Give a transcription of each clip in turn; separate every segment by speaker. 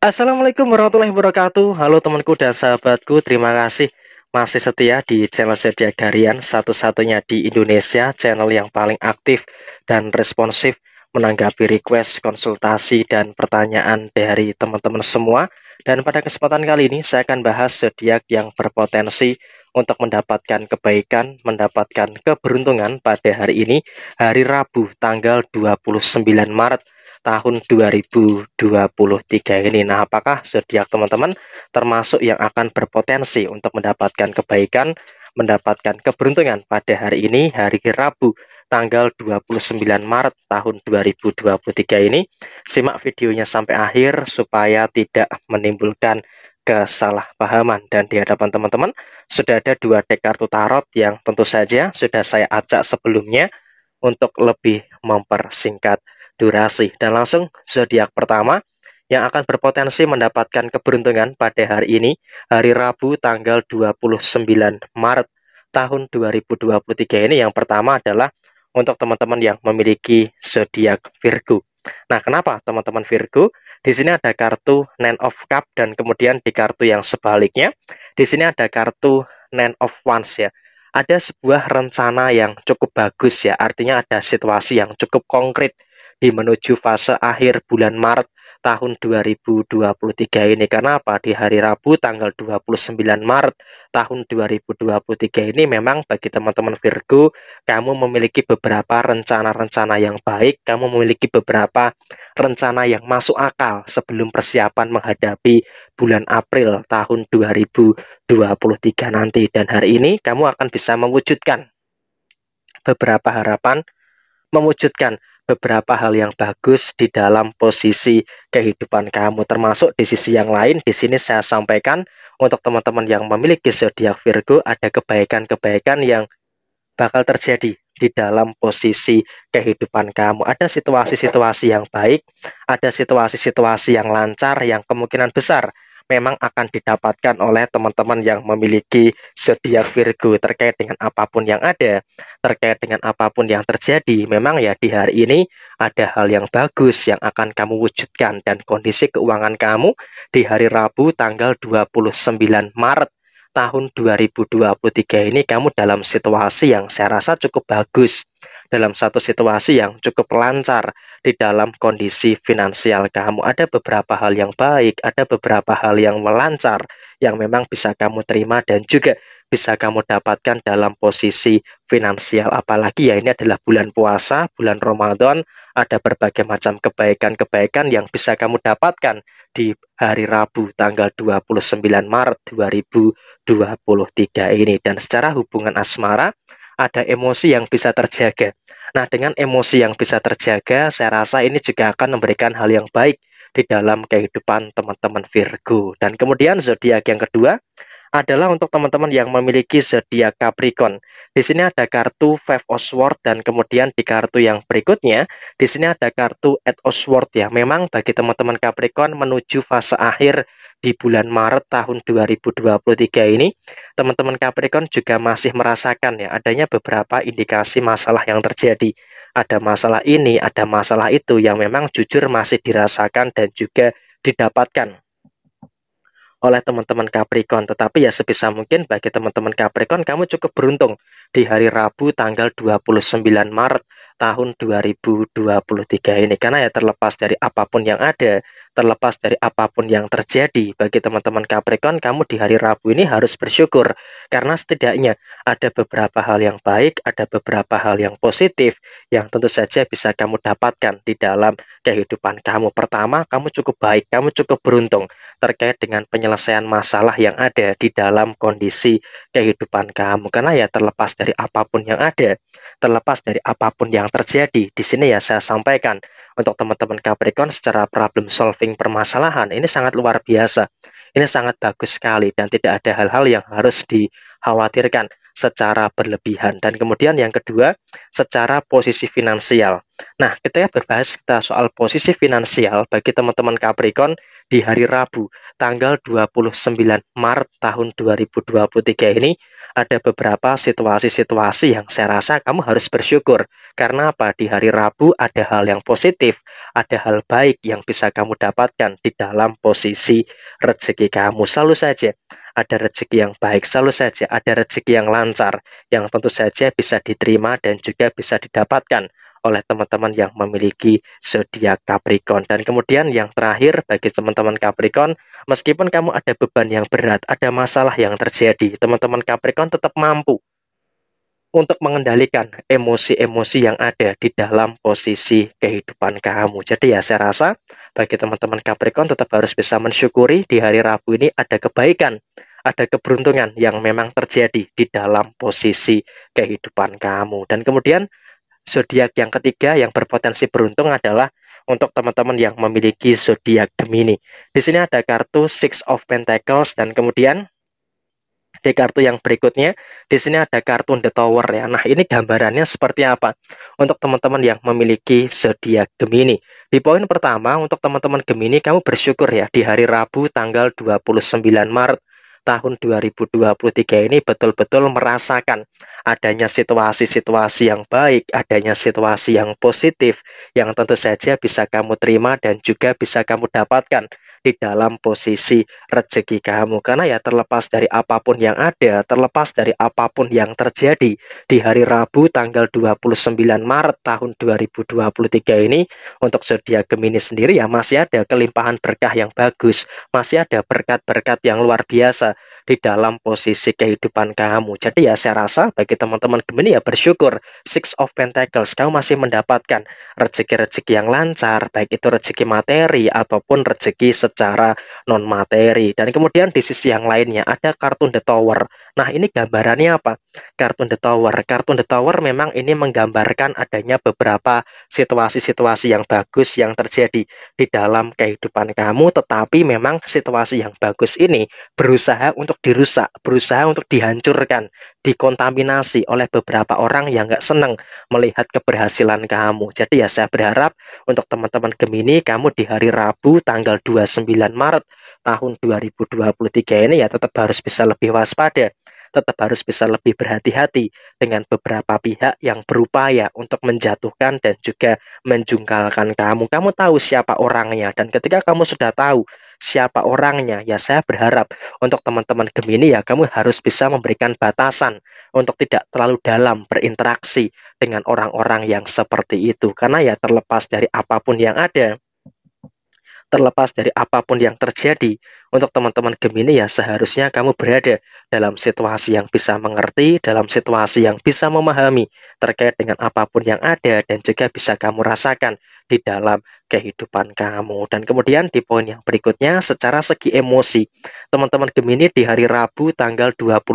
Speaker 1: Assalamualaikum warahmatullahi wabarakatuh Halo temanku dan sahabatku Terima kasih masih setia di channel Zodiac Garian Satu-satunya di Indonesia Channel yang paling aktif dan responsif Menanggapi request, konsultasi, dan pertanyaan dari teman-teman semua Dan pada kesempatan kali ini Saya akan bahas zodiak yang berpotensi Untuk mendapatkan kebaikan Mendapatkan keberuntungan pada hari ini Hari Rabu tanggal 29 Maret tahun 2023 ini. Nah, apakah zodiak teman-teman termasuk yang akan berpotensi untuk mendapatkan kebaikan, mendapatkan keberuntungan pada hari ini, hari Rabu, tanggal 29 Maret tahun 2023 ini? Simak videonya sampai akhir supaya tidak menimbulkan kesalahpahaman dan di hadapan teman-teman sudah ada dua dek kartu tarot yang tentu saja sudah saya acak sebelumnya untuk lebih mempersingkat durasi. Dan langsung zodiak pertama yang akan berpotensi mendapatkan keberuntungan pada hari ini, hari Rabu tanggal 29 Maret tahun 2023 ini yang pertama adalah untuk teman-teman yang memiliki zodiak Virgo. Nah, kenapa teman-teman Virgo? Di sini ada kartu Nine of Cup dan kemudian di kartu yang sebaliknya, di sini ada kartu Nine of Wands ya. Ada sebuah rencana yang cukup bagus ya, artinya ada situasi yang cukup konkret di menuju fase akhir bulan Maret tahun 2023 ini. Karena apa? Di hari Rabu tanggal 29 Maret tahun 2023 ini memang bagi teman-teman Virgo, kamu memiliki beberapa rencana-rencana yang baik, kamu memiliki beberapa rencana yang masuk akal sebelum persiapan menghadapi bulan April tahun 2023 nanti. Dan hari ini kamu akan bisa mewujudkan beberapa harapan mewujudkan beberapa hal yang bagus di dalam posisi kehidupan kamu termasuk di sisi yang lain di sini saya sampaikan untuk teman-teman yang memiliki zodiak Virgo ada kebaikan-kebaikan yang bakal terjadi di dalam posisi kehidupan kamu ada situasi-situasi yang baik ada situasi-situasi yang lancar yang kemungkinan besar memang akan didapatkan oleh teman-teman yang memiliki zodiak Virgo terkait dengan apapun yang ada, terkait dengan apapun yang terjadi. Memang ya di hari ini ada hal yang bagus yang akan kamu wujudkan dan kondisi keuangan kamu di hari Rabu tanggal 29 Maret tahun 2023 ini kamu dalam situasi yang saya rasa cukup bagus dalam satu situasi yang cukup lancar di dalam kondisi finansial kamu. Ada beberapa hal yang baik, ada beberapa hal yang melancar yang memang bisa kamu terima dan juga bisa kamu dapatkan dalam posisi finansial apalagi ya ini adalah bulan puasa, bulan Ramadan, ada berbagai macam kebaikan-kebaikan yang bisa kamu dapatkan di hari Rabu tanggal 29 Maret 2023 ini dan secara hubungan asmara ada emosi yang bisa terjaga. Nah, dengan emosi yang bisa terjaga, saya rasa ini juga akan memberikan hal yang baik di dalam kehidupan teman-teman Virgo. Dan kemudian zodiak yang kedua adalah untuk teman-teman yang memiliki zodiak Capricorn. Di sini ada kartu Five of Swords dan kemudian di kartu yang berikutnya di sini ada kartu Eight of Swords ya. Memang bagi teman-teman Capricorn menuju fase akhir di bulan Maret tahun 2023 ini, teman-teman Capricorn juga masih merasakan ya adanya beberapa indikasi masalah yang terjadi. Ada masalah ini, ada masalah itu yang memang jujur masih dirasakan dan juga didapatkan oleh teman-teman Capricorn. Tetapi ya sebisa mungkin bagi teman-teman Capricorn, kamu cukup beruntung di hari Rabu tanggal 29 Maret tahun 2023 ini karena ya terlepas dari apapun yang ada, terlepas dari apapun yang terjadi bagi teman-teman Capricorn, kamu di hari Rabu ini harus bersyukur karena setidaknya ada beberapa hal yang baik, ada beberapa hal yang positif yang tentu saja bisa kamu dapatkan di dalam kehidupan kamu. Pertama, kamu cukup baik, kamu cukup beruntung terkait dengan penyelesaian masalah yang ada di dalam kondisi kehidupan kamu karena ya terlepas dari apapun yang ada terlepas dari apapun yang terjadi. Di sini ya saya sampaikan untuk teman-teman Capricorn secara problem solving permasalahan ini sangat luar biasa. Ini sangat bagus sekali dan tidak ada hal-hal yang harus dikhawatirkan secara berlebihan. Dan kemudian yang kedua, secara posisi finansial. Nah, kita ya berbahas kita soal posisi finansial bagi teman-teman Capricorn di hari Rabu, tanggal 29 Maret tahun 2023 ini, ada beberapa situasi-situasi yang saya rasa kamu harus bersyukur. Karena apa? Di hari Rabu ada hal yang positif, ada hal baik yang bisa kamu dapatkan di dalam posisi rezeki kamu. Selalu saja ada rezeki yang baik, selalu saja ada rezeki yang lancar, yang tentu saja bisa diterima dan juga bisa didapatkan oleh teman-teman yang memiliki zodiak Capricorn. Dan kemudian yang terakhir bagi teman-teman Capricorn, meskipun kamu ada beban yang berat, ada masalah yang terjadi, teman-teman Capricorn tetap mampu untuk mengendalikan emosi-emosi yang ada di dalam posisi kehidupan kamu. Jadi ya saya rasa bagi teman-teman Capricorn tetap harus bisa mensyukuri di hari Rabu ini ada kebaikan, ada keberuntungan yang memang terjadi di dalam posisi kehidupan kamu. Dan kemudian zodiak yang ketiga yang berpotensi beruntung adalah untuk teman-teman yang memiliki zodiak Gemini. Di sini ada kartu Six of Pentacles dan kemudian di kartu yang berikutnya di sini ada kartu The Tower ya. Nah, ini gambarannya seperti apa untuk teman-teman yang memiliki zodiak Gemini. Di poin pertama untuk teman-teman Gemini kamu bersyukur ya di hari Rabu tanggal 29 Maret tahun 2023 ini betul-betul merasakan adanya situasi-situasi yang baik, adanya situasi yang positif yang tentu saja bisa kamu terima dan juga bisa kamu dapatkan di dalam posisi rezeki kamu karena ya terlepas dari apapun yang ada terlepas dari apapun yang terjadi di hari Rabu tanggal 29 Maret tahun 2023 ini untuk zodiak Gemini sendiri ya masih ada kelimpahan berkah yang bagus masih ada berkat-berkat yang luar biasa di dalam posisi kehidupan kamu jadi ya saya rasa bagi bagi teman-teman Gemini ya bersyukur Six of Pentacles kau masih mendapatkan rezeki-rezeki yang lancar baik itu rezeki materi ataupun rezeki secara non materi dan kemudian di sisi yang lainnya ada kartun The Tower nah ini gambarannya apa kartun The Tower kartun The Tower memang ini menggambarkan adanya beberapa situasi-situasi yang bagus yang terjadi di dalam kehidupan kamu tetapi memang situasi yang bagus ini berusaha untuk dirusak berusaha untuk dihancurkan dikontaminasi diskriminasi oleh beberapa orang yang nggak senang melihat keberhasilan kamu. Jadi ya saya berharap untuk teman-teman Gemini kamu di hari Rabu tanggal 29 Maret tahun 2023 ini ya tetap harus bisa lebih waspada tetap harus bisa lebih berhati-hati dengan beberapa pihak yang berupaya untuk menjatuhkan dan juga menjungkalkan kamu. Kamu tahu siapa orangnya dan ketika kamu sudah tahu siapa orangnya. Ya saya berharap untuk teman-teman Gemini ya kamu harus bisa memberikan batasan untuk tidak terlalu dalam berinteraksi dengan orang-orang yang seperti itu. Karena ya terlepas dari apapun yang ada, terlepas dari apapun yang terjadi, untuk teman-teman Gemini ya seharusnya kamu berada dalam situasi yang bisa mengerti, dalam situasi yang bisa memahami terkait dengan apapun yang ada dan juga bisa kamu rasakan di dalam kehidupan kamu. Dan kemudian di poin yang berikutnya secara segi emosi, teman-teman Gemini di hari Rabu tanggal 29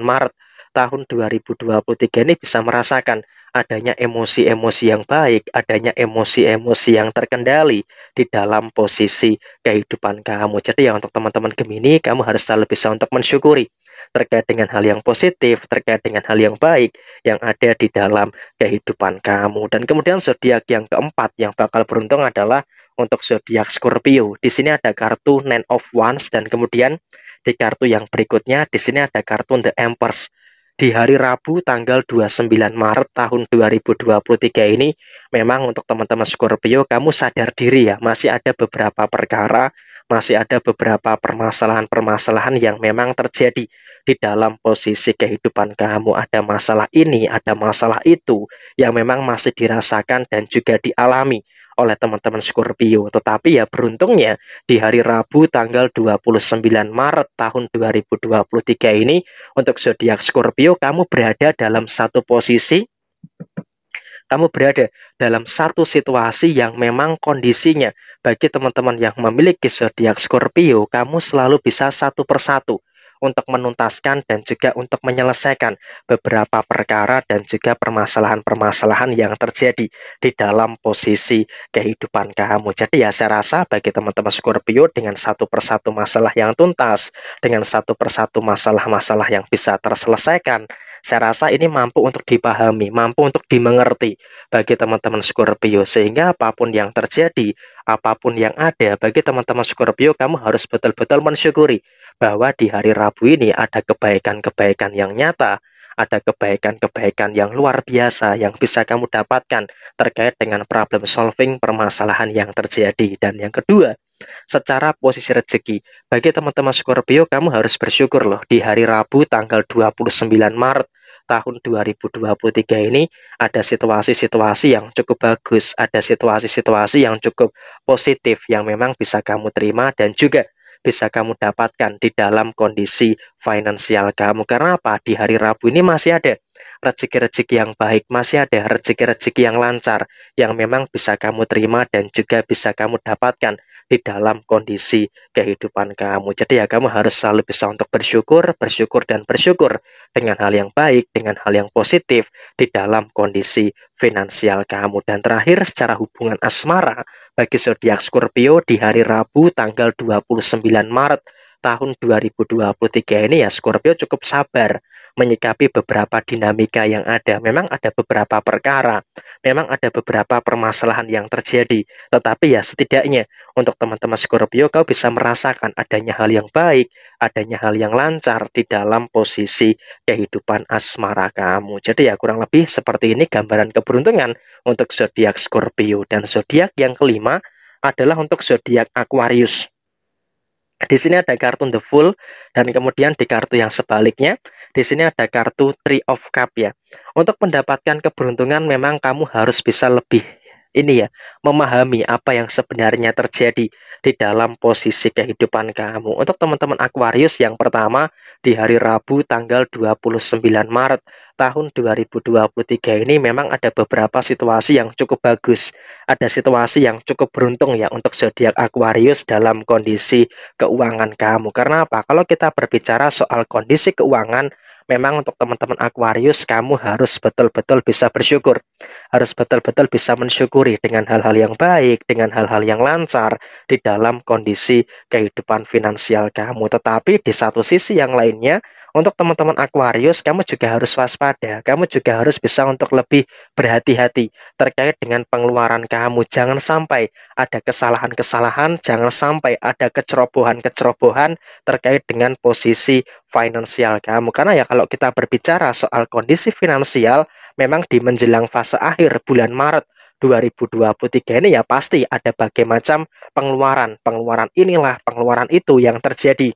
Speaker 1: Maret tahun 2023 ini bisa merasakan adanya emosi-emosi yang baik, adanya emosi-emosi yang terkendali di dalam posisi kehidupan kamu. Jadi ya untuk teman-teman Gemini, kamu harus selalu bisa untuk mensyukuri terkait dengan hal yang positif, terkait dengan hal yang baik yang ada di dalam kehidupan kamu. Dan kemudian zodiak yang keempat yang bakal beruntung adalah untuk zodiak Scorpio. Di sini ada kartu Nine of Wands dan kemudian di kartu yang berikutnya di sini ada kartu The Empress di hari Rabu tanggal 29 Maret tahun 2023 ini memang untuk teman-teman Scorpio kamu sadar diri ya masih ada beberapa perkara masih ada beberapa permasalahan-permasalahan yang memang terjadi di dalam posisi kehidupan kamu ada masalah ini ada masalah itu yang memang masih dirasakan dan juga dialami oleh teman-teman Scorpio. Tetapi ya beruntungnya di hari Rabu tanggal 29 Maret tahun 2023 ini untuk zodiak Scorpio kamu berada dalam satu posisi kamu berada dalam satu situasi yang memang kondisinya bagi teman-teman yang memiliki zodiak Scorpio, kamu selalu bisa satu persatu untuk menuntaskan dan juga untuk menyelesaikan beberapa perkara dan juga permasalahan-permasalahan yang terjadi di dalam posisi kehidupan kamu. Jadi ya saya rasa bagi teman-teman Scorpio dengan satu persatu masalah yang tuntas, dengan satu persatu masalah-masalah yang bisa terselesaikan, saya rasa ini mampu untuk dipahami, mampu untuk dimengerti bagi teman-teman Scorpio sehingga apapun yang terjadi apapun yang ada bagi teman-teman Scorpio kamu harus betul-betul mensyukuri bahwa di hari Rabu ini ada kebaikan-kebaikan yang nyata ada kebaikan-kebaikan yang luar biasa yang bisa kamu dapatkan terkait dengan problem solving permasalahan yang terjadi. Dan yang kedua, secara posisi rezeki. Bagi teman-teman Scorpio, kamu harus bersyukur loh di hari Rabu tanggal 29 Maret tahun 2023 ini ada situasi-situasi yang cukup bagus, ada situasi-situasi yang cukup positif yang memang bisa kamu terima dan juga bisa kamu dapatkan di dalam kondisi finansial kamu. Karena apa? Di hari Rabu ini masih ada rezeki-rezeki yang baik, masih ada rezeki-rezeki yang lancar yang memang bisa kamu terima dan juga bisa kamu dapatkan di dalam kondisi kehidupan kamu. Jadi ya kamu harus selalu bisa untuk bersyukur, bersyukur dan bersyukur dengan hal yang baik, dengan hal yang positif di dalam kondisi finansial kamu. Dan terakhir secara hubungan asmara bagi zodiak Scorpio di hari Rabu tanggal 29 Maret tahun 2023 ini ya Scorpio cukup sabar menyikapi beberapa dinamika yang ada. Memang ada beberapa perkara, memang ada beberapa permasalahan yang terjadi, tetapi ya setidaknya untuk teman-teman Scorpio kau bisa merasakan adanya hal yang baik, adanya hal yang lancar di dalam posisi kehidupan asmara kamu. Jadi ya kurang lebih seperti ini gambaran keberuntungan untuk zodiak Scorpio dan zodiak yang kelima adalah untuk zodiak Aquarius. Di sini ada kartu the full dan kemudian di kartu yang sebaliknya di sini ada kartu three of cup ya. Untuk mendapatkan keberuntungan memang kamu harus bisa lebih ini ya, memahami apa yang sebenarnya terjadi di dalam posisi kehidupan kamu. Untuk teman-teman Aquarius yang pertama di hari Rabu tanggal 29 Maret tahun 2023 ini memang ada beberapa situasi yang cukup bagus. Ada situasi yang cukup beruntung ya untuk zodiak Aquarius dalam kondisi keuangan kamu. Karena apa? Kalau kita berbicara soal kondisi keuangan, memang untuk teman-teman Aquarius kamu harus betul-betul bisa bersyukur harus betul-betul bisa mensyukuri dengan hal-hal yang baik, dengan hal-hal yang lancar di dalam kondisi kehidupan finansial kamu. Tetapi di satu sisi yang lainnya, untuk teman-teman Aquarius, kamu juga harus waspada. Kamu juga harus bisa untuk lebih berhati-hati terkait dengan pengeluaran kamu. Jangan sampai ada kesalahan-kesalahan, jangan sampai ada kecerobohan-kecerobohan terkait dengan posisi finansial kamu. Karena ya kalau kita berbicara soal kondisi finansial, memang di menjelang fase akhir bulan Maret 2023 ini ya pasti ada bagai macam pengeluaran. Pengeluaran inilah, pengeluaran itu yang terjadi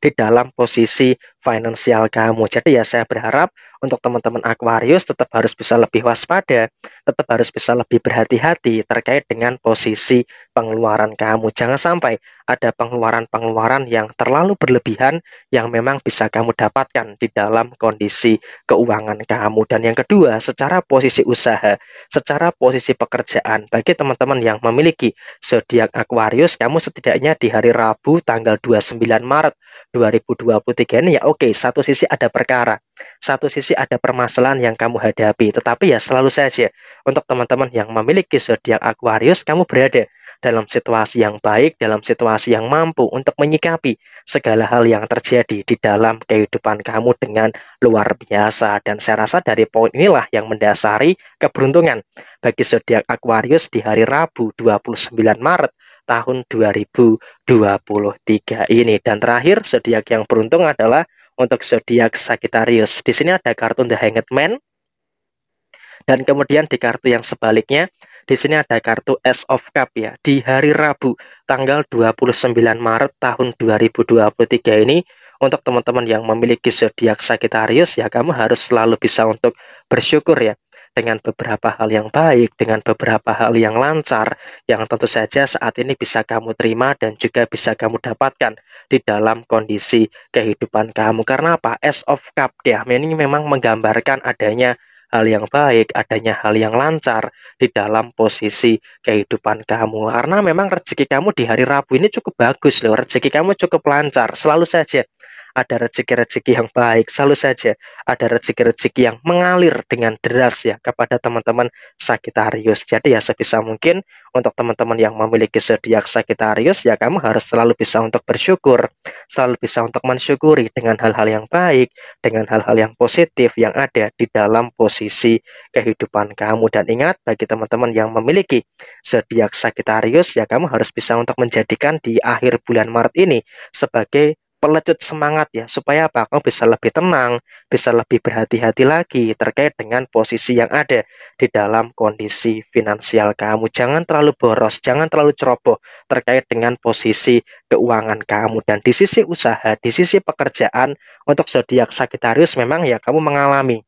Speaker 1: di dalam posisi finansial kamu. Jadi ya saya berharap untuk teman-teman Aquarius tetap harus bisa lebih waspada, tetap harus bisa lebih berhati-hati terkait dengan posisi pengeluaran kamu. Jangan sampai ada pengeluaran-pengeluaran yang terlalu berlebihan yang memang bisa kamu dapatkan di dalam kondisi keuangan kamu. Dan yang kedua, secara posisi usaha, secara posisi pekerjaan, bagi teman-teman yang memiliki zodiak Aquarius, kamu setidaknya di hari Rabu tanggal 29 Maret 2023 ini ya Oke, satu sisi ada perkara, satu sisi ada permasalahan yang kamu hadapi. Tetapi ya selalu saja untuk teman-teman yang memiliki zodiak Aquarius, kamu berada dalam situasi yang baik, dalam situasi yang mampu untuk menyikapi segala hal yang terjadi di dalam kehidupan kamu dengan luar biasa. Dan saya rasa dari poin inilah yang mendasari keberuntungan bagi zodiak Aquarius di hari Rabu 29 Maret tahun 2023 ini. Dan terakhir, zodiak yang beruntung adalah untuk zodiak Sagittarius. Di sini ada kartu The Hanged Man. Dan kemudian di kartu yang sebaliknya, di sini ada kartu S of Cup ya. Di hari Rabu, tanggal 29 Maret tahun 2023 ini, untuk teman-teman yang memiliki zodiak Sagittarius ya, kamu harus selalu bisa untuk bersyukur ya dengan beberapa hal yang baik, dengan beberapa hal yang lancar, yang tentu saja saat ini bisa kamu terima dan juga bisa kamu dapatkan di dalam kondisi kehidupan kamu. Karena apa? S of Cup ya, ini memang menggambarkan adanya hal yang baik, adanya hal yang lancar di dalam posisi kehidupan kamu. Karena memang rezeki kamu di hari Rabu ini cukup bagus loh, rezeki kamu cukup lancar, selalu saja ada rezeki-rezeki yang baik. Selalu saja ada rezeki-rezeki yang mengalir dengan deras ya kepada teman-teman Sagittarius. Jadi ya sebisa mungkin untuk teman-teman yang memiliki zodiak Sagittarius ya kamu harus selalu bisa untuk bersyukur, selalu bisa untuk mensyukuri dengan hal-hal yang baik, dengan hal-hal yang positif yang ada di dalam posisi kehidupan kamu dan ingat bagi teman-teman yang memiliki zodiak Sagittarius ya kamu harus bisa untuk menjadikan di akhir bulan Maret ini sebagai pelecut semangat ya supaya apa kamu bisa lebih tenang bisa lebih berhati-hati lagi terkait dengan posisi yang ada di dalam kondisi finansial kamu jangan terlalu boros jangan terlalu ceroboh terkait dengan posisi keuangan kamu dan di sisi usaha di sisi pekerjaan untuk zodiak Sagittarius memang ya kamu mengalami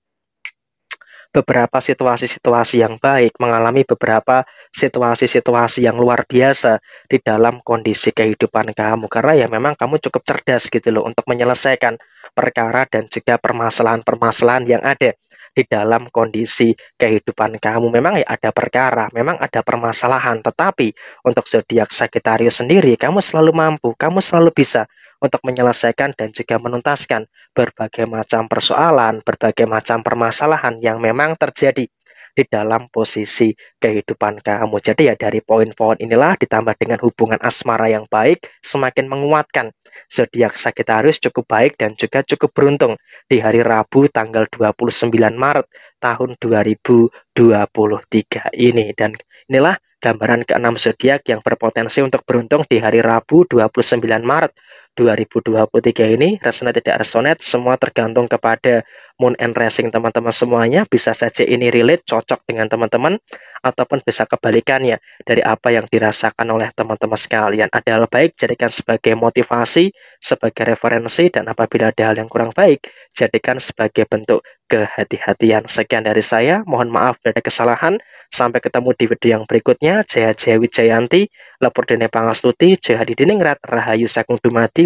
Speaker 1: beberapa situasi-situasi yang baik, mengalami beberapa situasi-situasi yang luar biasa di dalam kondisi kehidupan kamu. Karena ya memang kamu cukup cerdas gitu loh untuk menyelesaikan perkara dan juga permasalahan-permasalahan yang ada di dalam kondisi kehidupan kamu. Memang ya ada perkara, memang ada permasalahan, tetapi untuk zodiak Sagittarius sendiri kamu selalu mampu, kamu selalu bisa untuk menyelesaikan dan juga menuntaskan berbagai macam persoalan, berbagai macam permasalahan yang memang terjadi di dalam posisi kehidupan kamu. Jadi ya dari poin-poin inilah ditambah dengan hubungan asmara yang baik semakin menguatkan zodiak Sagittarius cukup baik dan juga cukup beruntung di hari Rabu tanggal 29 Maret tahun 2023 ini dan inilah gambaran keenam zodiak yang berpotensi untuk beruntung di hari Rabu 29 Maret 2023 ini resonate tidak resonate semua tergantung kepada moon and racing teman-teman semuanya bisa saja ini relate cocok dengan teman-teman ataupun bisa kebalikannya dari apa yang dirasakan oleh teman-teman sekalian ada hal baik jadikan sebagai motivasi sebagai referensi dan apabila ada hal yang kurang baik jadikan sebagai bentuk kehati-hatian sekian dari saya mohon maaf bila ada kesalahan sampai ketemu di video yang berikutnya Jaya Jaya Wijayanti Lepur Dene Pangastuti Jaya Hadidiningrat Rahayu sakung Dumadi